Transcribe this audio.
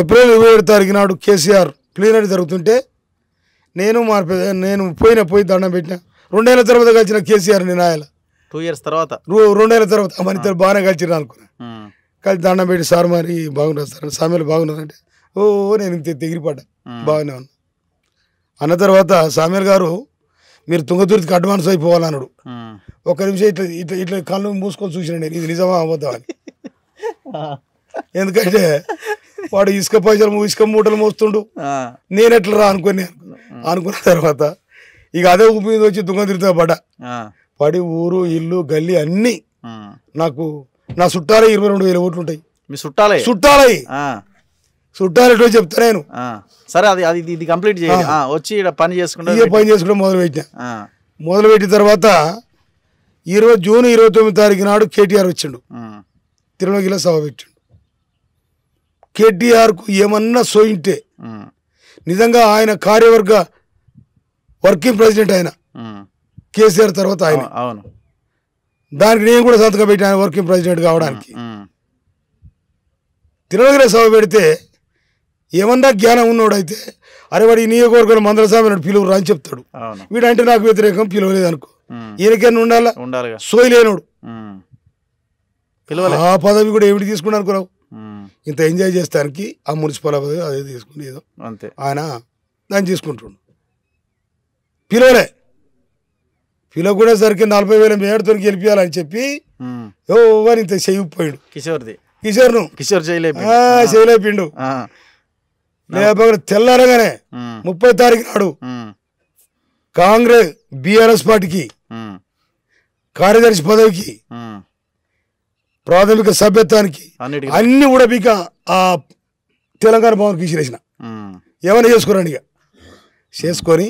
April ఇరవై ఏడు తారీఖు నాడు కేసీఆర్ ప్లీనరీ జరుగుతుంటే నేను మా నేను పోయిన పోయి దండం పెట్టిన రెండేళ్ల తర్వాత కలిసిన కేసీఆర్ నేను ఆయన టూ ఇయర్స్ తర్వాత రెండేళ్ల తర్వాత మన ఇద్దరు బాగానే కలిసి అనుకున్నా hmm. కలిసి దండం పెట్టి సార్ మరి బాగున్నారు సార్ సామెలు అంటే ఓ నేను ఇంత ఎగిరిపడ్డా hmm. బాగానే ఉన్నా అన్న తర్వాత సామెల్ గారు మీరు తుంగతుర్తికి అడ్వాన్స్ అయిపోవాలన్నాడు hmm. ఒక నిమిషం ఇట్లా ఇట్లా ఇట్లా కళ్ళు మూసుకొని చూసిన నేను ఇది నిజమా అవద్దామని ఎందుకంటే వాడు ఇసుక పైసలు ఇసుక మూటలు మోస్తుండు నేను ఎట్లా రా అనుకుని అనుకున్న తర్వాత ఇక అదే ఊపి మీద వచ్చి దుంగ తిరుగుతా పడ పడి ఊరు ఇల్లు గల్లి అన్ని నాకు నా చుట్టాలే ఇరవై రెండు వేల ఓట్లు ఉంటాయి మీ చుట్టాలే చుట్టాలయి చుట్టాలెటో చెప్తా నేను సరే అది అది ఇది కంప్లీట్ చేయాలి వచ్చి పని చేసుకుంటా పని చేసుకుంటా మొదలు పెట్టిన మొదలు పెట్టిన తర్వాత ఇరవై జూన్ ఇరవై తొమ్మిది తారీఖు నాడు కేటీఆర్ వచ్చిండు తిరుమలగిలో సభ పెట్టిండు కేటీఆర్కు ఏమన్నా సోయింటే నిజంగా ఆయన కార్యవర్గ వర్కింగ్ ప్రెసిడెంట్ ఆయన కేసీఆర్ తర్వాత ఆయన దానికి నేను కూడా సంతకం పెట్టి ఆయన వర్కింగ్ ప్రెసిడెంట్ కావడానికి తిరునగరే సభ పెడితే ఏమన్నా జ్ఞానం ఉన్నోడైతే అరే వాడు ఈ నియోజకవర్గంలో మందరస్వామి నాడు పిలువురు అని చెప్తాడు వీడంటే నాకు వ్యతిరేకం పిలవలేదు అనుకో ఈయనకేనా ఉండాలా సోయి లేనోడు ఆ పదవి కూడా ఏమిటి తీసుకున్నాను అనుకున్నావు ఇంత ఎంజాయ్ చేస్తానికి ఆ మున్సిపల్ అదే తీసుకుని ఏదో అంతే ఆయన దాన్ని తీసుకుంటుండు పిలవలే సరికి నలభై వేల మేడతో గెలిపించాలని చెప్పి ఎవరు ఇంత చేయిపోయాడు కిషోర్ది కిషోర్ను కిషోర్ చేయలేపిండు లేకపోతే తెల్లారగానే ముప్పై తారీఖు నాడు కాంగ్రెస్ బీఆర్ఎస్ పార్టీకి కార్యదర్శి పదవికి ప్రాథమిక సభ్యత్వానికి అన్ని కూడా మీకు ఆ తెలంగాణ భవన్ తీసిరేసిన ఏమైనా చేసుకోరండి ఇక చేసుకొని